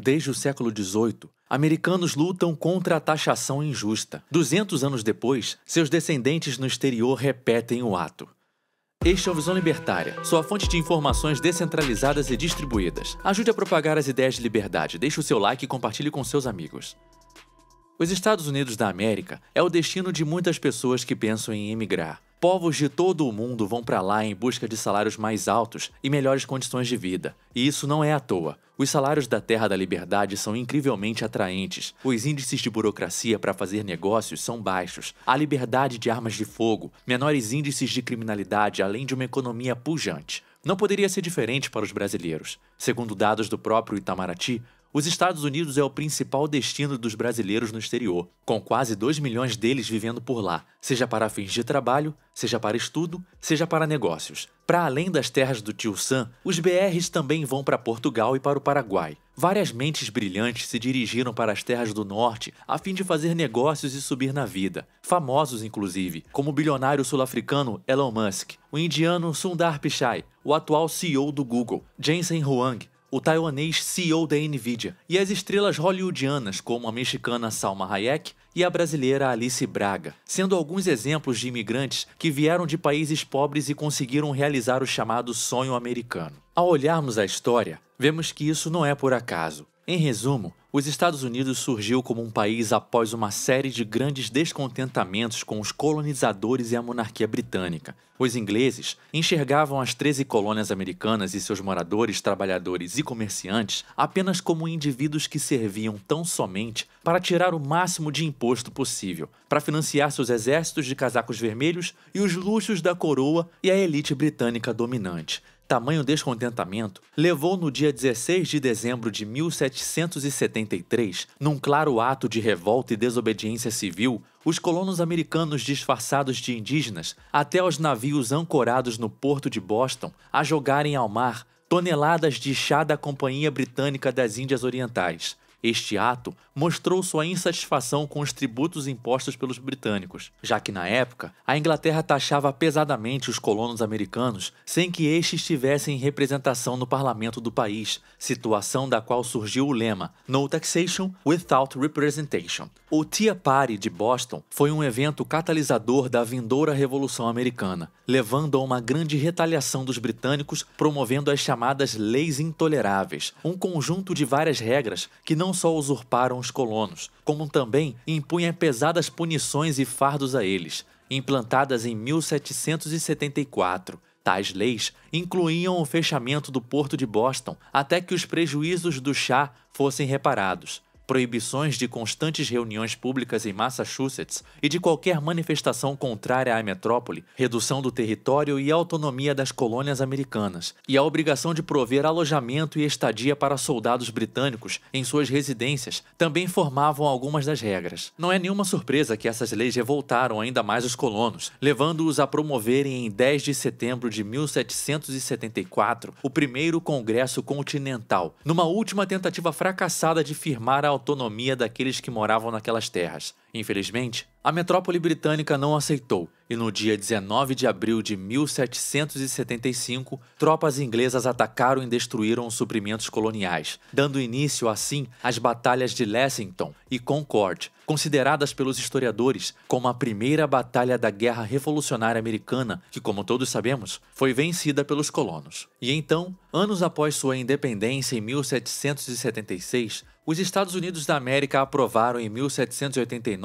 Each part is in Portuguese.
Desde o século XVIII, americanos lutam contra a taxação injusta. 200 anos depois, seus descendentes no exterior repetem o ato. Este é o Visão Libertária, sua fonte de informações descentralizadas e distribuídas. Ajude a propagar as ideias de liberdade, deixe o seu like e compartilhe com seus amigos. Os Estados Unidos da América é o destino de muitas pessoas que pensam em emigrar. Povos de todo o mundo vão para lá em busca de salários mais altos e melhores condições de vida. E isso não é à toa. Os salários da Terra da Liberdade são incrivelmente atraentes. Os índices de burocracia para fazer negócios são baixos. Há liberdade de armas de fogo, menores índices de criminalidade, além de uma economia pujante. Não poderia ser diferente para os brasileiros. Segundo dados do próprio Itamaraty, os Estados Unidos é o principal destino dos brasileiros no exterior, com quase 2 milhões deles vivendo por lá, seja para fins de trabalho, seja para estudo, seja para negócios. Para além das terras do tio Sam, os BRs também vão para Portugal e para o Paraguai. Várias mentes brilhantes se dirigiram para as terras do norte a fim de fazer negócios e subir na vida, famosos inclusive, como o bilionário sul-africano Elon Musk, o indiano Sundar Pichai, o atual CEO do Google, Jensen Huang, o taiwanês CEO da Nvidia, e as estrelas hollywoodianas como a mexicana Salma Hayek e a brasileira Alice Braga, sendo alguns exemplos de imigrantes que vieram de países pobres e conseguiram realizar o chamado sonho americano. Ao olharmos a história, vemos que isso não é por acaso. Em resumo, os Estados Unidos surgiu como um país após uma série de grandes descontentamentos com os colonizadores e a monarquia britânica. Os ingleses enxergavam as 13 colônias americanas e seus moradores, trabalhadores e comerciantes apenas como indivíduos que serviam tão somente para tirar o máximo de imposto possível, para financiar seus exércitos de casacos vermelhos e os luxos da coroa e a elite britânica dominante tamanho descontentamento levou no dia 16 de dezembro de 1773, num claro ato de revolta e desobediência civil, os colonos americanos disfarçados de indígenas até os navios ancorados no porto de Boston a jogarem ao mar toneladas de chá da Companhia Britânica das Índias Orientais. Este ato mostrou sua insatisfação com os tributos impostos pelos britânicos, já que na época a Inglaterra taxava pesadamente os colonos americanos sem que estes tivessem representação no parlamento do país, situação da qual surgiu o lema No Taxation Without Representation. O Tea Party de Boston foi um evento catalisador da vindoura Revolução Americana, levando a uma grande retaliação dos britânicos promovendo as chamadas Leis Intoleráveis, um conjunto de várias regras que não não só usurparam os colonos, como também impunha pesadas punições e fardos a eles, implantadas em 1774. Tais leis incluíam o fechamento do porto de Boston até que os prejuízos do chá fossem reparados proibições de constantes reuniões públicas em Massachusetts e de qualquer manifestação contrária à metrópole, redução do território e autonomia das colônias americanas, e a obrigação de prover alojamento e estadia para soldados britânicos em suas residências, também formavam algumas das regras. Não é nenhuma surpresa que essas leis revoltaram ainda mais os colonos, levando-os a promoverem em 10 de setembro de 1774 o primeiro Congresso Continental, numa última tentativa fracassada de firmar a autonomia daqueles que moravam naquelas terras. Infelizmente, a metrópole britânica não aceitou e no dia 19 de abril de 1775, tropas inglesas atacaram e destruíram os suprimentos coloniais, dando início assim às batalhas de Lexington e Concord, consideradas pelos historiadores como a primeira batalha da Guerra Revolucionária Americana, que, como todos sabemos, foi vencida pelos colonos. E então, anos após sua independência em 1776, os Estados Unidos da América aprovaram em 1789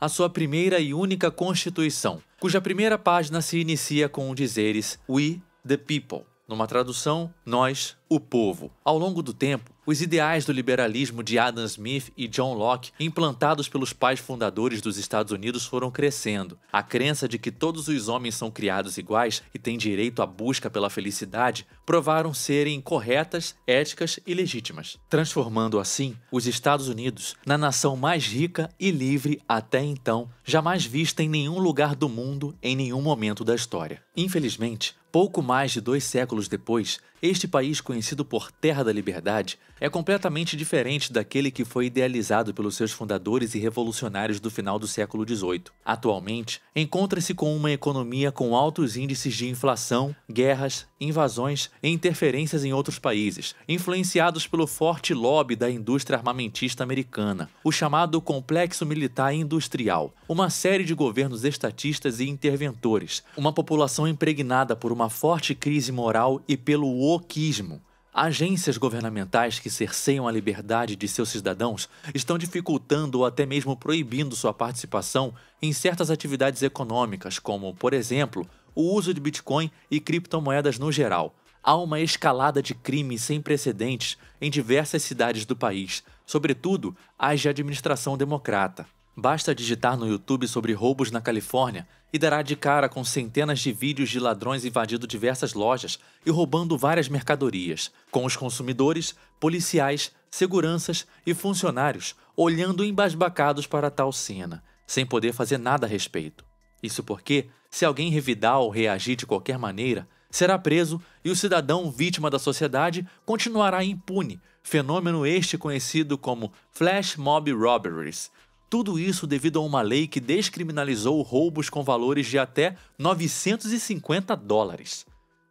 a sua primeira e única Constituição, cuja primeira página se inicia com o dizeres We, the People, numa tradução, nós, o povo. Ao longo do tempo, os ideais do liberalismo de Adam Smith e John Locke, implantados pelos pais fundadores dos Estados Unidos, foram crescendo. A crença de que todos os homens são criados iguais e têm direito à busca pela felicidade provaram serem corretas, éticas e legítimas, transformando assim os Estados Unidos na nação mais rica e livre até então, jamais vista em nenhum lugar do mundo em nenhum momento da história. Infelizmente, pouco mais de dois séculos depois, este país conhecido conhecido por Terra da Liberdade, é completamente diferente daquele que foi idealizado pelos seus fundadores e revolucionários do final do século XVIII. Atualmente, encontra-se com uma economia com altos índices de inflação, guerras, invasões e interferências em outros países, influenciados pelo forte lobby da indústria armamentista americana, o chamado Complexo Militar Industrial, uma série de governos estatistas e interventores, uma população impregnada por uma forte crise moral e pelo wokismo, Agências governamentais que cerceiam a liberdade de seus cidadãos estão dificultando ou até mesmo proibindo sua participação em certas atividades econômicas, como, por exemplo, o uso de Bitcoin e criptomoedas no geral. Há uma escalada de crimes sem precedentes em diversas cidades do país, sobretudo as de administração democrata. Basta digitar no YouTube sobre roubos na Califórnia e dará de cara com centenas de vídeos de ladrões invadindo diversas lojas e roubando várias mercadorias, com os consumidores, policiais, seguranças e funcionários olhando embasbacados para tal cena, sem poder fazer nada a respeito. Isso porque, se alguém revidar ou reagir de qualquer maneira, será preso e o cidadão vítima da sociedade continuará impune, fenômeno este conhecido como flash mob robberies, tudo isso devido a uma lei que descriminalizou roubos com valores de até 950 dólares.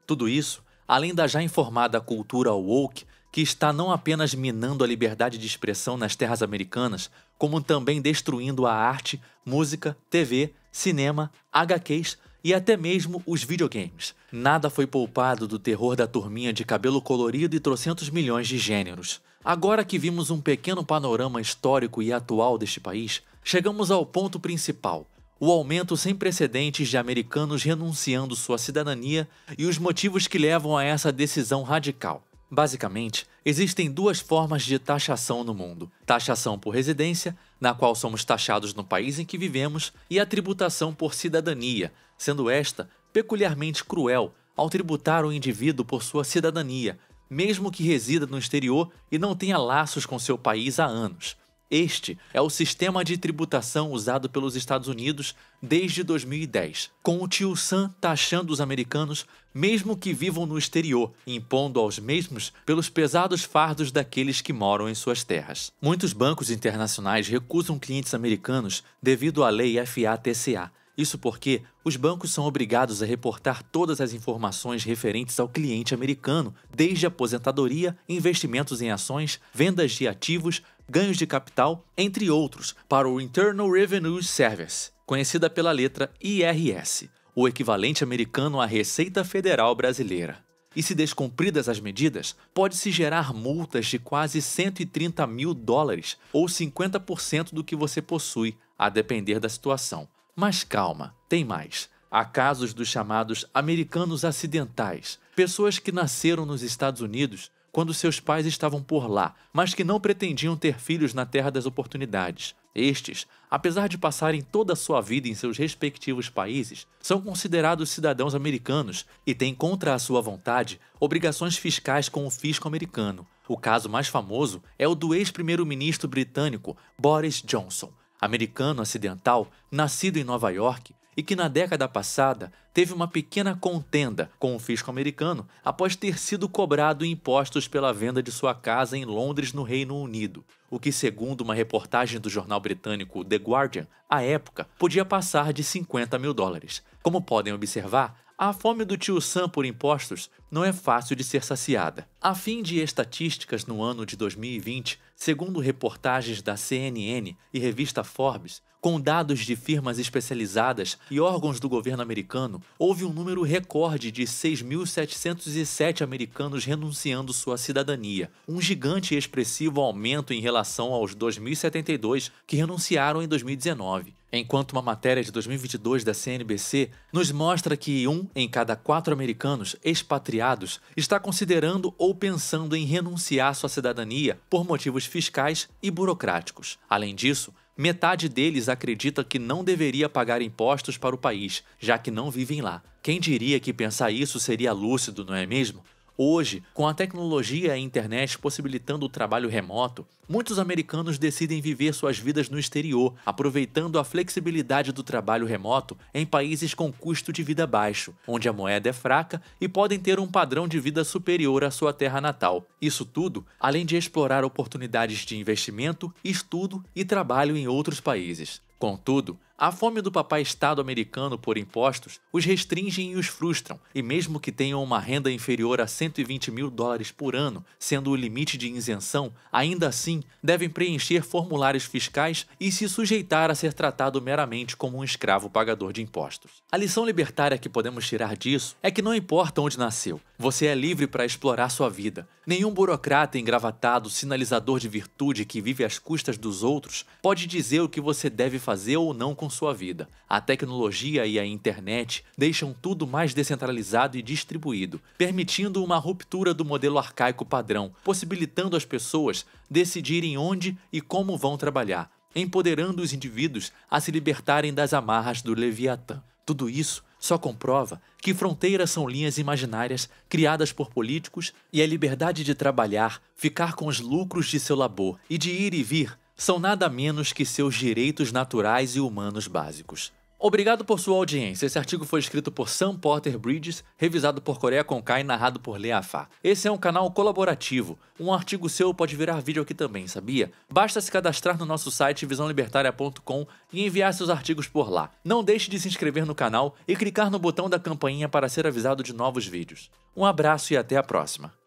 Tudo isso, além da já informada cultura woke, que está não apenas minando a liberdade de expressão nas terras americanas, como também destruindo a arte, música, TV, cinema, HQs, e até mesmo os videogames. Nada foi poupado do terror da turminha de cabelo colorido e trocentos milhões de gêneros. Agora que vimos um pequeno panorama histórico e atual deste país, chegamos ao ponto principal: o aumento sem precedentes de americanos renunciando sua cidadania e os motivos que levam a essa decisão radical. Basicamente, existem duas formas de taxação no mundo: taxação por residência na qual somos taxados no país em que vivemos, e a tributação por cidadania, sendo esta peculiarmente cruel ao tributar o indivíduo por sua cidadania, mesmo que resida no exterior e não tenha laços com seu país há anos. Este é o sistema de tributação usado pelos Estados Unidos desde 2010, com o tio Sam taxando os americanos, mesmo que vivam no exterior, impondo aos mesmos pelos pesados fardos daqueles que moram em suas terras. Muitos bancos internacionais recusam clientes americanos devido à lei FATCA, isso porque os bancos são obrigados a reportar todas as informações referentes ao cliente americano, desde aposentadoria, investimentos em ações, vendas de ativos, ganhos de capital, entre outros, para o Internal Revenue Service, conhecida pela letra IRS, o equivalente americano à Receita Federal Brasileira. E se descumpridas as medidas, pode-se gerar multas de quase 130 mil dólares, ou 50% do que você possui, a depender da situação. Mas calma, tem mais. Há casos dos chamados americanos acidentais, pessoas que nasceram nos Estados Unidos, quando seus pais estavam por lá, mas que não pretendiam ter filhos na terra das oportunidades. Estes, apesar de passarem toda a sua vida em seus respectivos países, são considerados cidadãos americanos e têm contra a sua vontade obrigações fiscais com o fisco americano. O caso mais famoso é o do ex-primeiro-ministro britânico Boris Johnson, americano acidental, nascido em Nova York, e que na década passada teve uma pequena contenda com o fisco americano após ter sido cobrado impostos pela venda de sua casa em Londres, no Reino Unido, o que, segundo uma reportagem do jornal britânico The Guardian, à época podia passar de 50 mil dólares. Como podem observar, a fome do tio Sam por impostos não é fácil de ser saciada. A fim de estatísticas no ano de 2020, segundo reportagens da CNN e revista Forbes, com dados de firmas especializadas e órgãos do governo americano, houve um número recorde de 6.707 americanos renunciando sua cidadania, um gigante e expressivo aumento em relação aos 2.072 que renunciaram em 2019. Enquanto uma matéria de 2022 da CNBC nos mostra que um em cada quatro americanos expatriados está considerando ou pensando em renunciar sua cidadania por motivos fiscais e burocráticos. Além disso, Metade deles acredita que não deveria pagar impostos para o país, já que não vivem lá. Quem diria que pensar isso seria lúcido, não é mesmo? Hoje, com a tecnologia e a internet possibilitando o trabalho remoto, muitos americanos decidem viver suas vidas no exterior, aproveitando a flexibilidade do trabalho remoto em países com custo de vida baixo, onde a moeda é fraca e podem ter um padrão de vida superior à sua terra natal. Isso tudo, além de explorar oportunidades de investimento, estudo e trabalho em outros países. Contudo, a fome do papai Estado americano por impostos os restringem e os frustram, e mesmo que tenham uma renda inferior a 120 mil dólares por ano, sendo o limite de isenção, ainda assim devem preencher formulários fiscais e se sujeitar a ser tratado meramente como um escravo pagador de impostos. A lição libertária que podemos tirar disso é que não importa onde nasceu, você é livre para explorar sua vida. Nenhum burocrata engravatado, sinalizador de virtude que vive às custas dos outros, pode dizer o que você deve fazer ou não com sua vida. A tecnologia e a internet deixam tudo mais descentralizado e distribuído, permitindo uma ruptura do modelo arcaico padrão, possibilitando as pessoas decidirem onde e como vão trabalhar, empoderando os indivíduos a se libertarem das amarras do Leviatã. Tudo isso só comprova que fronteiras são linhas imaginárias criadas por políticos e a liberdade de trabalhar, ficar com os lucros de seu labor e de ir e vir são nada menos que seus direitos naturais e humanos básicos. Obrigado por sua audiência. Esse artigo foi escrito por Sam Porter Bridges, revisado por Coreia Conká e narrado por Fá. Esse é um canal colaborativo. Um artigo seu pode virar vídeo aqui também, sabia? Basta se cadastrar no nosso site visãolibertária.com e enviar seus artigos por lá. Não deixe de se inscrever no canal e clicar no botão da campainha para ser avisado de novos vídeos. Um abraço e até a próxima.